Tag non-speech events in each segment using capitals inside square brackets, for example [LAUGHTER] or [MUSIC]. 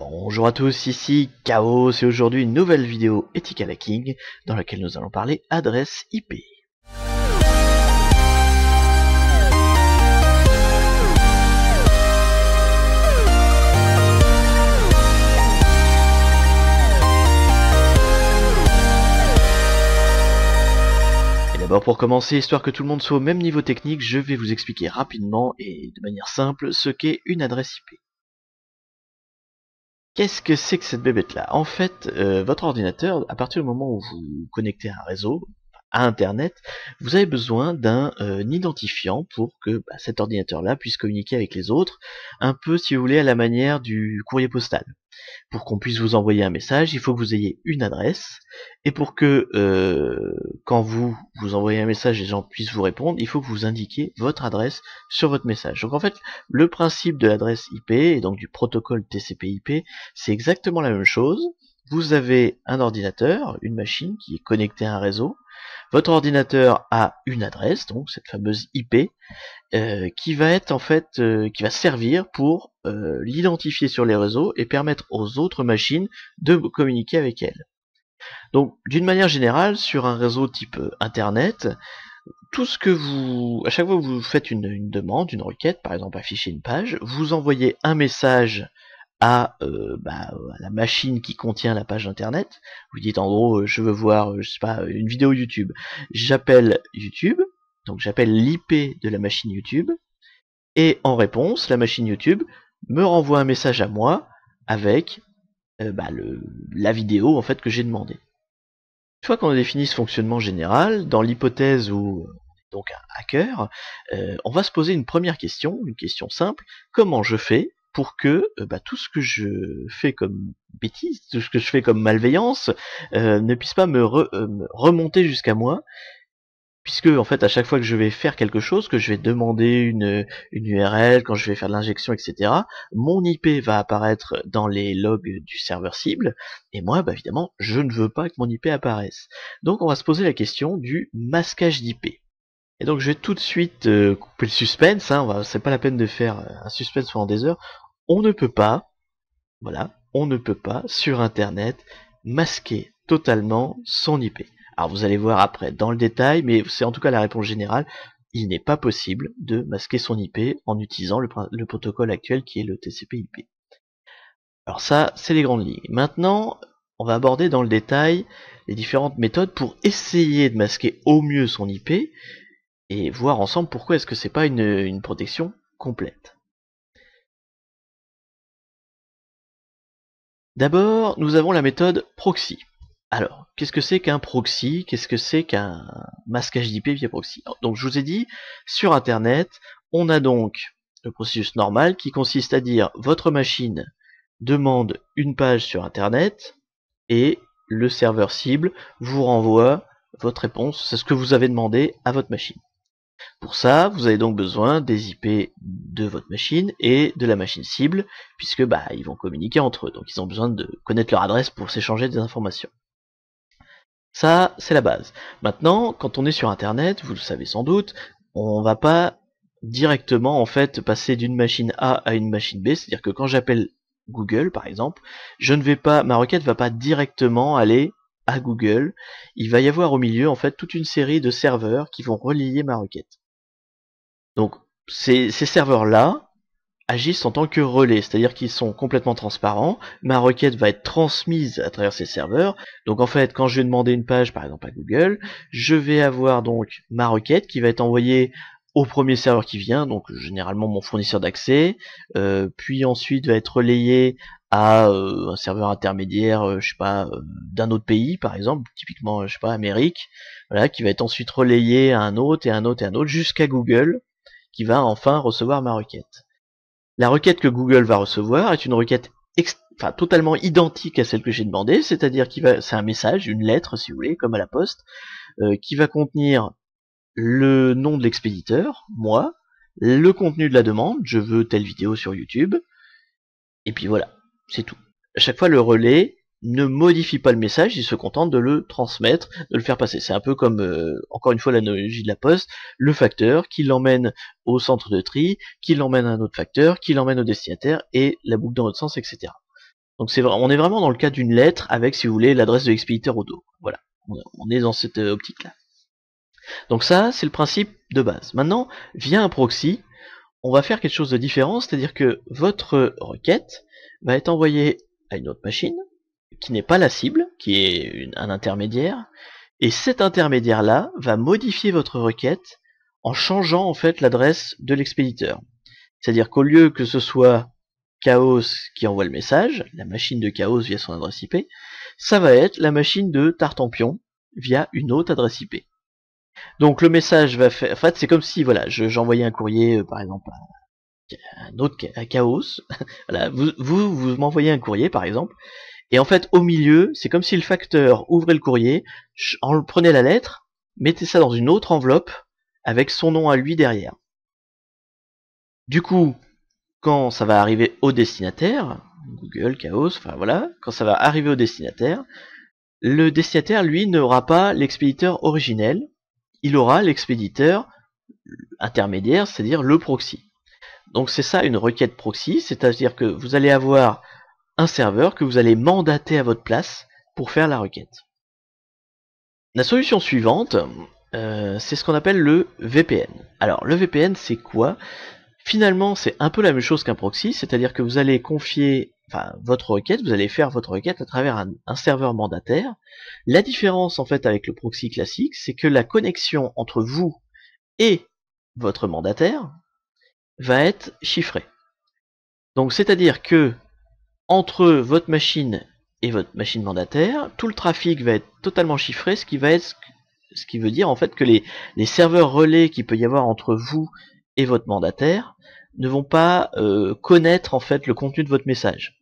Bonjour à tous, ici Chaos c'est aujourd'hui une nouvelle vidéo Ethical Hacking, dans laquelle nous allons parler adresse IP. Et D'abord pour commencer, histoire que tout le monde soit au même niveau technique, je vais vous expliquer rapidement et de manière simple ce qu'est une adresse IP. Qu'est-ce que c'est que cette bébête là En fait, euh, votre ordinateur, à partir du moment où vous connectez à un réseau, à Internet, vous avez besoin d'un euh, identifiant pour que bah, cet ordinateur-là puisse communiquer avec les autres, un peu si vous voulez à la manière du courrier postal. Pour qu'on puisse vous envoyer un message, il faut que vous ayez une adresse, et pour que euh, quand vous vous envoyez un message, les gens puissent vous répondre, il faut que vous indiquiez votre adresse sur votre message. Donc en fait, le principe de l'adresse IP et donc du protocole TCP/IP, c'est exactement la même chose. Vous avez un ordinateur, une machine qui est connectée à un réseau, votre ordinateur a une adresse, donc cette fameuse IP, euh, qui va être en fait, euh, qui va servir pour euh, l'identifier sur les réseaux et permettre aux autres machines de communiquer avec elle. Donc, d'une manière générale, sur un réseau type Internet, tout ce que vous, à chaque fois que vous faites une demande, une requête, par exemple afficher une page, vous envoyez un message à, euh, bah, la machine qui contient la page internet. Vous dites en gros, euh, je veux voir, euh, je sais pas, une vidéo YouTube. J'appelle YouTube, donc j'appelle l'IP de la machine YouTube, et en réponse, la machine YouTube me renvoie un message à moi avec bah, la vidéo en fait que j'ai demandé. Une fois qu'on a défini ce fonctionnement général, dans l'hypothèse où donc un hacker, on va se poser une première question, une question simple comment je fais pour que euh, bah, tout ce que je fais comme bêtise, tout ce que je fais comme malveillance, euh, ne puisse pas euh, me, remonter jusqu'à moi, puisque en fait à chaque fois que je vais faire quelque chose, que je vais demander une, une URL, quand je vais faire l'injection, etc., mon IP va apparaître dans les logs du serveur cible, et moi, bah, évidemment, je ne veux pas que mon IP apparaisse. Donc on va se poser la question du masquage d'IP. Et donc je vais tout de suite euh, couper le suspense, hein, c'est pas la peine de faire euh, un suspense pendant des heures. On ne peut pas, voilà, on ne peut pas sur internet masquer totalement son IP. Alors vous allez voir après dans le détail, mais c'est en tout cas la réponse générale, il n'est pas possible de masquer son IP en utilisant le, le protocole actuel qui est le TCP/IP. Alors ça, c'est les grandes lignes. Maintenant, on va aborder dans le détail les différentes méthodes pour essayer de masquer au mieux son IP et voir ensemble pourquoi est-ce que c'est pas une, protection complète. D'abord, nous avons la méthode proxy. Alors, qu'est-ce que c'est qu'un proxy Qu'est-ce que c'est qu'un masquage d'IP via proxy Donc, je vous ai dit, sur Internet, on a donc le processus normal qui consiste à dire votre machine demande une page sur Internet et le serveur cible vous renvoie votre réponse, c'est ce que vous avez demandé à votre machine. Pour ça, vous avez donc besoin des IP de votre machine et de la machine cible, puisque bah, ils vont communiquer entre eux, donc ils ont besoin de connaître leur adresse pour s'échanger des informations. Ça, c'est la base. Maintenant, quand on est sur Internet, vous le savez sans doute, on va pas directement en fait passer d'une machine A à une machine B, c'est-à-dire que quand j'appelle Google par exemple, je ne vais pas, ma requête va pas directement aller à Google, il va y avoir au milieu en fait toute une série de serveurs qui vont relayer ma requête. Donc ces, serveurs-là agissent en tant que relais, c'est-à-dire qu'ils sont complètement transparents, ma requête va être transmise à travers ces serveurs, donc en fait quand je vais demander une page par exemple à Google, je vais avoir donc ma requête qui va être envoyée au premier serveur qui vient, donc généralement mon fournisseur d'accès, euh, puis ensuite va être relayé à euh, un serveur intermédiaire, euh, je sais pas, euh, d'un autre pays par exemple, typiquement je sais pas Amérique, voilà, qui va être ensuite relayé à un autre et à un autre et un autre jusqu'à Google, qui va enfin recevoir ma requête. La requête que Google va recevoir est une requête totalement identique à celle que j'ai demandée, c'est-à-dire qu'il va, c'est un message, une lettre si vous voulez, comme à la poste, qui va contenir le nom de l'expéditeur, moi, le contenu de la demande, je veux telle vidéo sur YouTube, et puis voilà. C'est tout. À chaque fois, le relais ne modifie pas le message, il se contente de le transmettre, de le faire passer. C'est un peu comme, euh, encore une fois, l'analogie de la poste, le facteur qui l'emmène au centre de tri, qui l'emmène à un autre facteur, qui l'emmène au destinataire, et la boucle dans l'autre sens, etc. Donc c'est on est vraiment dans le cas d'une lettre avec, si vous voulez, l'adresse de l'expéditeur au dos. Voilà, on est dans cette euh, optique-là. Donc ça, c'est le principe de base. Maintenant, via un proxy, on va faire quelque chose de différent, c'est-à-dire que votre requête, va être envoyé à une autre machine qui n'est pas la cible, qui est un intermédiaire, et cet intermédiaire-là va modifier votre requête en changeant en fait l'adresse de l'expéditeur. C'est-à-dire qu'au lieu que ce soit Chaos qui envoie le message, la machine de Chaos via son adresse IP, ça va être la machine de Tartampion via une autre adresse IP. Donc le message va faire, en fait c'est comme si voilà, j'envoyais un courrier euh, par exemple un autre chaos. [LAUGHS] voilà, vous, vous, m'envoyez un courrier par exemple, et en fait au milieu, c'est comme si le facteur ouvrait le courrier, en prenait la lettre, Mettait ça dans une autre enveloppe avec son nom à lui derrière. Du coup, quand ça va arriver au destinataire, Google, Chaos, enfin voilà, quand ça va arriver au destinataire, le destinataire, lui, n'aura pas l'expéditeur originel, il aura l'expéditeur intermédiaire, c'est-à-dire le proxy. Donc c'est ça une requête proxy, c'est-à-dire que vous allez avoir un serveur que vous allez mandater à votre place pour faire la requête. La solution suivante, euh, c'est ce qu'on appelle le VPN. Alors le VPN c'est quoi Finalement c'est un peu la même chose qu'un proxy, c'est-à-dire que vous allez confier votre requête, vous allez faire votre requête à travers un, un serveur mandataire. La différence en fait avec le proxy classique, c'est que la connexion entre vous et votre mandataire, va être chiffré. Donc c'est-à-dire que entre votre machine et votre machine mandataire, tout le trafic va être totalement chiffré, ce qui ce qui veut dire en fait que les, serveurs relais qu'il peut y avoir entre vous et votre mandataire ne vont pas euh, connaître en fait le contenu de votre message.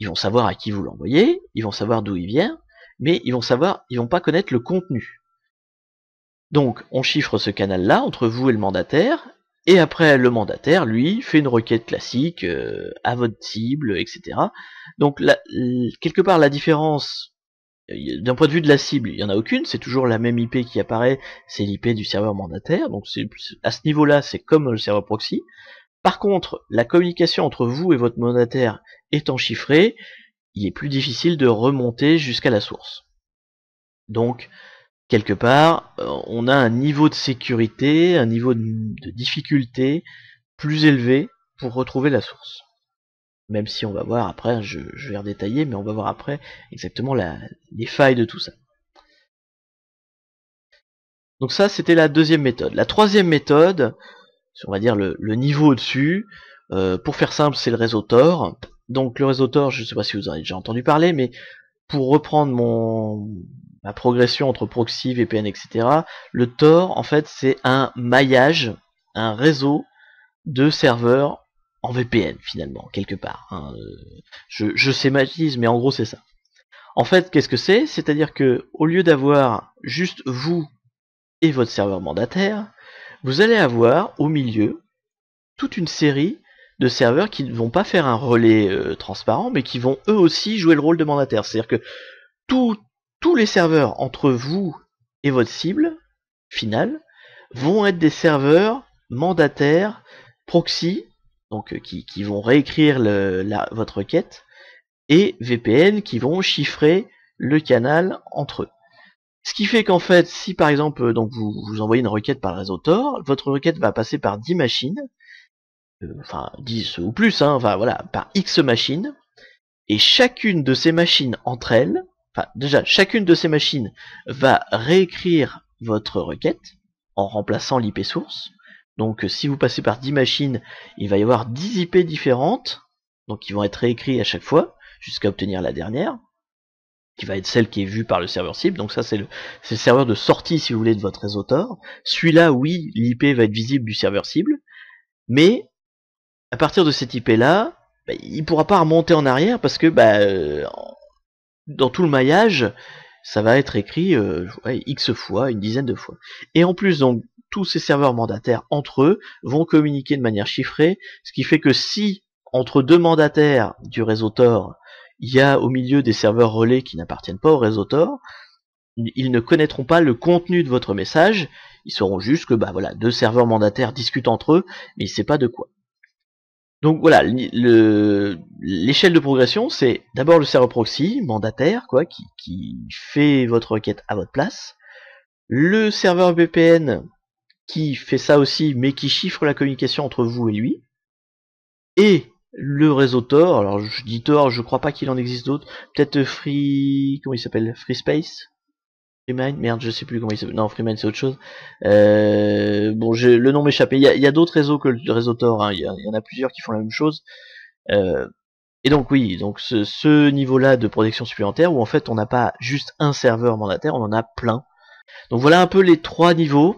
Ils vont savoir à qui vous l'envoyez, ils vont savoir d'où il vient, mais ils vont savoir, ils vont pas connaître le contenu. Donc on chiffre ce canal-là entre vous et le mandataire, et après, le mandataire, lui, fait une requête classique euh, à votre cible, etc. Donc, la, quelque part, la différence, euh, d'un point de vue de la cible, il n'y en a aucune, c'est toujours la même IP qui apparaît, c'est l'IP du serveur mandataire, donc à ce niveau-là, c'est comme le serveur proxy. Par contre, la communication entre vous et votre mandataire étant chiffrée, il est plus difficile de remonter jusqu'à la source. Donc, quelque part, euh, on a un niveau de sécurité, un niveau de, difficulté plus élevé pour retrouver la source. Même si on va voir après, je, vais redétailler, mais on va voir après exactement les failles de tout ça. Donc ça, c'était la deuxième méthode. La troisième méthode, on va dire le, niveau au-dessus, euh, pour faire simple, c'est le réseau Tor. Donc le réseau Tor, je ne sais pas si vous en avez déjà entendu parler, mais pour reprendre mon, ma progression entre proxy, VPN, etc. Le Tor, en fait, c'est un maillage, un réseau de serveurs en VPN, finalement, quelque part. Hein. Je, sématise, schématise, mais en gros, c'est ça. En fait, qu'est-ce que c'est C'est-à-dire que au lieu d'avoir juste vous et votre serveur mandataire, vous allez avoir au milieu toute une série de serveurs qui ne vont pas faire un relais euh, transparent, mais qui vont eux aussi jouer le rôle de mandataire. C'est-à-dire que tout tous les serveurs entre vous et votre cible finale vont être des serveurs mandataires proxy, donc euh, qui, vont réécrire votre requête, et VPN qui vont chiffrer le canal entre eux. Ce qui fait qu'en fait, si par exemple euh, donc vous, vous envoyez une requête par le réseau Tor, votre requête va passer par 10 machines, euh, enfin 10 ou plus, hein, enfin voilà, par X machines, et chacune de ces machines entre elles enfin déjà, chacune de ces machines va réécrire votre requête en remplaçant l'IP source. Donc euh, si vous passez par 10 machines, il va y avoir 10 IP différentes, donc qui vont être réécrits à chaque fois, jusqu'à obtenir la dernière, qui va être celle qui est vue par le serveur cible. Donc ça c'est le, serveur de sortie si vous voulez de votre réseau Tor. Celui-là, oui, l'IP va être visible du serveur cible, mais à partir de cette IP là, il bah, il pourra pas remonter en arrière parce que bah, euh, dans tout le maillage, ça va être écrit euh, X fois, une dizaine de fois. Et en plus, donc, tous ces serveurs mandataires entre eux vont communiquer de manière chiffrée, ce qui fait que si entre deux mandataires du réseau Tor, il y a au milieu des serveurs relais qui n'appartiennent pas au réseau Tor, ils ne connaîtront pas le contenu de votre message, ils sauront juste que bah voilà, deux serveurs mandataires discutent entre eux, mais ils ne savent pas de quoi. Donc voilà, l'échelle de progression, c'est d'abord le serveur proxy, mandataire, quoi, qui, qui, fait votre requête à votre place. Le serveur VPN qui fait ça aussi, mais qui chiffre la communication entre vous et lui. Et le réseau Tor, alors je dis Tor, je crois pas qu'il en existe d'autres. Peut-être Free. comment il s'appelle Free Space Freeman, merde, je sais plus comment il s'appelle. Non, Freeman, c'est autre chose. Euh, bon, j'ai le nom m'échappait. Il y a, d'autres réseaux que le réseau Tor. Hein. Il, y en a plusieurs qui font la même chose. Euh, et donc oui, donc ce, ce niveau-là de protection supplémentaire où en fait on n'a pas juste un serveur mandataire, on en a plein. Donc voilà un peu les trois niveaux.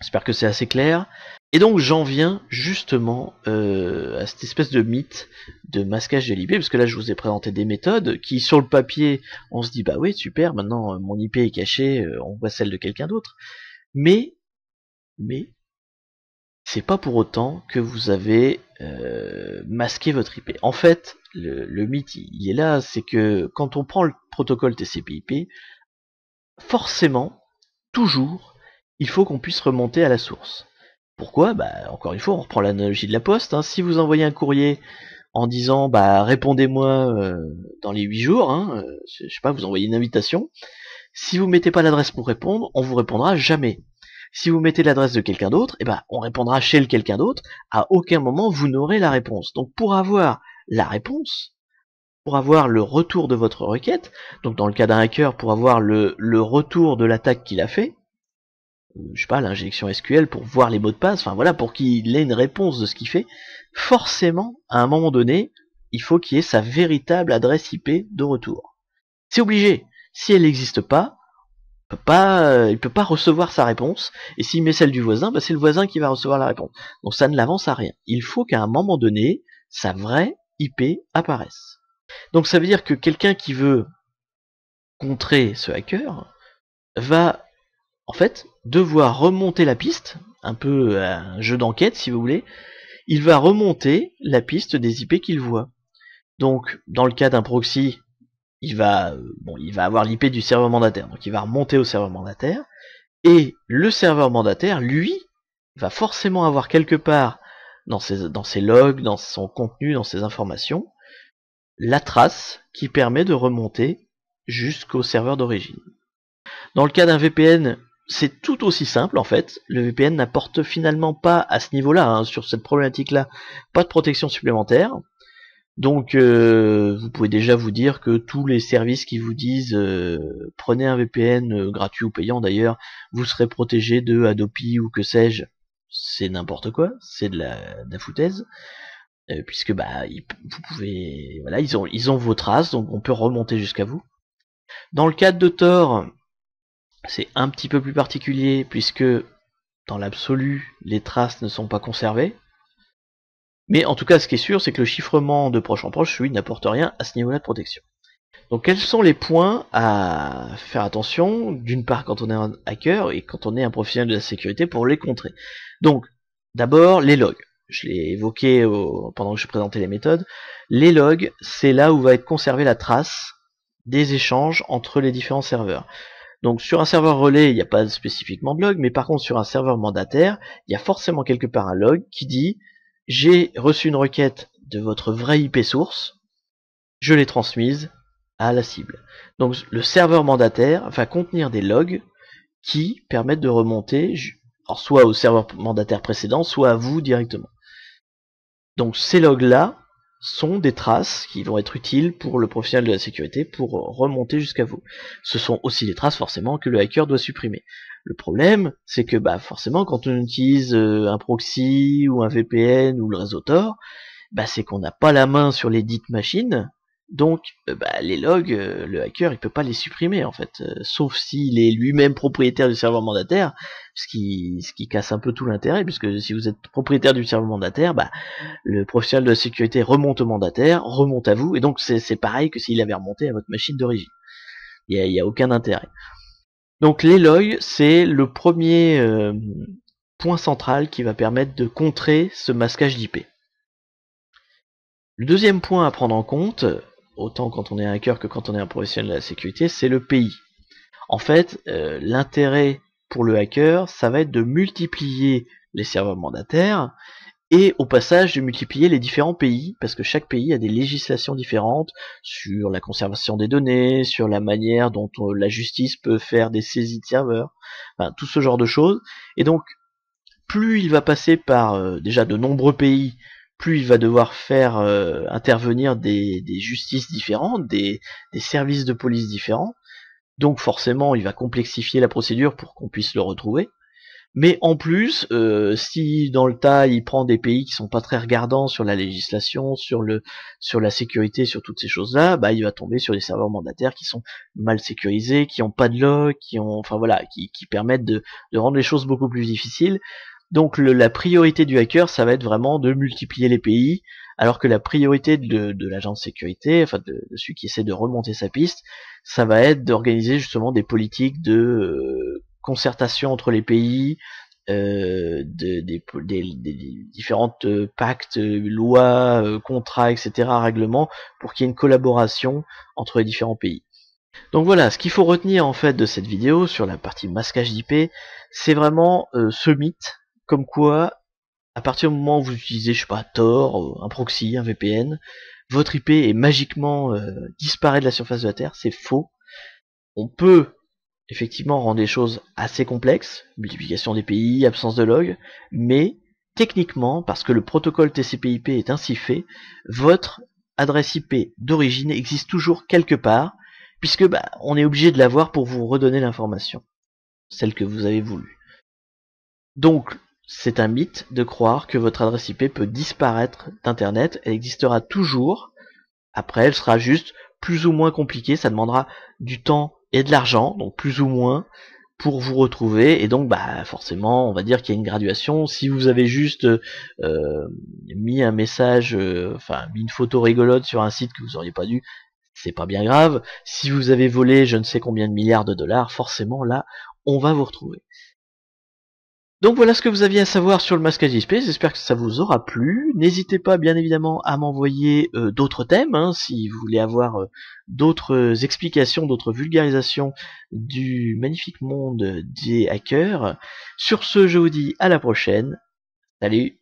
J'espère que c'est assez clair. Et donc j'en viens justement euh, à cette espèce de mythe de masquage de l'IP, parce que là je vous ai présenté des méthodes qui sur le papier on se dit bah oui super, maintenant euh, mon IP est caché, euh, on voit celle de quelqu'un d'autre. Mais, mais, c'est pas pour autant que vous avez masqué votre IP. En fait, le, le mythe il est là, c'est que quand on prend le protocole TCP/IP, forcément, toujours, il faut qu'on puisse remonter à la source. Pourquoi Bah encore une fois, on reprend l'analogie de la poste. Hein. Si vous envoyez un courrier en disant bah répondez-moi euh, dans les 8 jours, hein, euh, je sais pas, vous envoyez une invitation. Si vous mettez pas l'adresse pour répondre, on vous répondra jamais. Si vous mettez l'adresse de quelqu'un d'autre, eh ben on répondra chez quelqu'un d'autre. À aucun moment vous n'aurez la réponse. Donc pour avoir la réponse, pour avoir le retour de votre requête, donc dans le cas d'un hacker, pour avoir le, le retour de l'attaque qu'il a fait, euh, je sais pas, l'injection SQL pour voir les mots de passe, enfin voilà, pour qu'il ait une réponse de ce qu'il fait, forcément, à un moment donné, il faut qu'il ait sa véritable adresse IP de retour. C'est obligé. Si elle n'existe pas, il ne pas, euh, il peut pas recevoir sa réponse. Et s'il met celle du voisin, bah, c'est le voisin qui va recevoir la réponse. Donc ça ne l'avance à rien. Il faut qu'à un moment donné, sa vraie IP apparaisse. Donc ça veut dire que quelqu'un qui veut contrer ce hacker va en fait, devoir remonter la piste, un peu euh, un jeu d'enquête si vous voulez, il va remonter la piste des IP qu'il voit. Donc, dans le cas d'un proxy, il va, euh, bon, il va avoir l'IP du serveur mandataire, donc il va remonter au serveur mandataire, et le serveur mandataire, lui, va forcément avoir quelque part dans ses, dans ses logs, dans son contenu, dans ses informations, la trace qui permet de remonter jusqu'au serveur d'origine. Dans le cas d'un VPN, c'est tout aussi simple en fait. Le VPN n'apporte finalement pas à ce niveau-là, hein, sur cette problématique-là, pas de protection supplémentaire. Donc euh, vous pouvez déjà vous dire que tous les services qui vous disent euh, prenez un VPN euh, gratuit ou payant d'ailleurs, vous serez protégé de Adopi ou que sais-je, c'est n'importe quoi, c'est de la, foutaise. puisque bah vous pouvez voilà ils ont ils ont vos traces donc on peut remonter jusqu'à vous. Dans le cadre de Thor... C'est un petit peu plus particulier puisque dans l'absolu, les traces ne sont pas conservées. Mais en tout cas, ce qui est sûr, c'est que le chiffrement de proche en proche, lui, n'apporte rien à ce niveau-là de protection. Donc quels sont les points à faire attention, d'une part quand on est un hacker et quand on est un professionnel de la sécurité pour les contrer Donc d'abord les logs. Je l'ai évoqué pendant que je présentais les méthodes. Les logs, c'est là où va être conservée la trace des échanges entre les différents serveurs. Donc sur un serveur relais, il n'y a pas spécifiquement de log, mais par contre sur un serveur mandataire, il y a forcément quelque part un log qui dit j'ai reçu une requête de votre vraie IP source, je l'ai transmise à la cible. Donc le serveur mandataire va contenir des logs qui permettent de remonter soit au serveur mandataire précédent, soit à vous directement. Donc ces logs-là, sont des traces qui vont être utiles pour le professionnel de la sécurité pour remonter jusqu'à vous. Ce sont aussi des traces forcément que le hacker doit supprimer. Le problème, c'est que bah forcément quand on utilise euh, un proxy ou un VPN ou le réseau Tor, bah c'est qu'on n'a pas la main sur les dites machines donc, euh, bah, les logs, euh, le hacker, il peut pas les supprimer en fait, euh, sauf s'il est lui-même propriétaire du serveur mandataire, ce qui, ce qui casse un peu tout l'intérêt, puisque si vous êtes propriétaire du serveur mandataire, bah, le professionnel de la sécurité remonte au mandataire, remonte à vous, et donc c'est pareil que s'il avait remonté à votre machine d'origine. Il n'y a, y a, aucun intérêt. Donc les logs, c'est le premier point central qui va permettre de contrer ce masquage d'IP. Le deuxième point à prendre en compte, autant quand on est un hacker que quand on est un professionnel de la sécurité, c'est le pays. En fait, euh, l'intérêt pour le hacker, ça va être de multiplier les serveurs mandataires et au passage de multiplier les différents pays, parce que chaque pays a des législations différentes sur la conservation des données, sur la manière dont euh, la justice peut faire des saisies de serveurs, enfin, tout ce genre de choses. Et donc, plus il va passer par euh, déjà de nombreux pays plus il va devoir faire euh, intervenir des, des, justices différentes, des, des, services de police différents. Donc forcément, il va complexifier la procédure pour qu'on puisse le retrouver. Mais en plus, euh, si dans le tas il prend des pays qui sont pas très regardants sur la législation, sur le, sur la sécurité, sur toutes ces choses-là, bah il va tomber sur des serveurs mandataires qui sont mal sécurisés, qui ont pas de log, qui ont, enfin voilà, qui, qui permettent de, de rendre les choses beaucoup plus difficiles. Donc le, la priorité du hacker, ça va être vraiment de multiplier les pays, alors que la priorité de, de l'agent de sécurité, enfin de, celui qui essaie de remonter sa piste, ça va être d'organiser justement des politiques de euh, concertation entre les pays, euh, de, des, des, différentes euh, pactes, lois, contrats, etc., règlements, pour qu'il y ait une collaboration entre les différents pays. Donc voilà, ce qu'il faut retenir en fait de cette vidéo sur la partie masquage d'IP, c'est vraiment ce mythe comme quoi, à partir du moment où vous utilisez, je sais pas, Tor, euh, un proxy, un VPN, votre IP est magiquement euh, disparaît de la surface de la Terre. C'est faux. On peut effectivement rendre les choses assez complexes, multiplication des pays, absence de log, mais techniquement, parce que le protocole TCP/IP est ainsi fait, votre adresse IP d'origine existe toujours quelque part, puisque bah, on est obligé de l'avoir pour vous redonner l'information, celle que vous avez voulu. Donc, c'est un mythe de croire que votre adresse IP peut disparaître d'Internet. Elle existera toujours. Après, elle sera juste plus ou moins compliquée. Ça demandera du temps et de l'argent, donc plus ou moins, pour vous retrouver. Et donc, bah, forcément, on va dire qu'il y a une graduation. Si vous avez juste euh, mis un message, euh, enfin, mis une photo rigolote sur un site que vous auriez pas dû, c'est pas bien grave. Si vous avez volé je ne sais combien de milliards de dollars, forcément, là, on va vous retrouver. Donc voilà ce que vous aviez à savoir sur le masquage space j'espère que ça vous aura plu. N'hésitez pas bien évidemment à m'envoyer euh, d'autres thèmes, hein, si vous voulez avoir euh, d'autres explications, d'autres vulgarisations du magnifique monde des hackers. Sur ce, je vous dis à la prochaine. Salut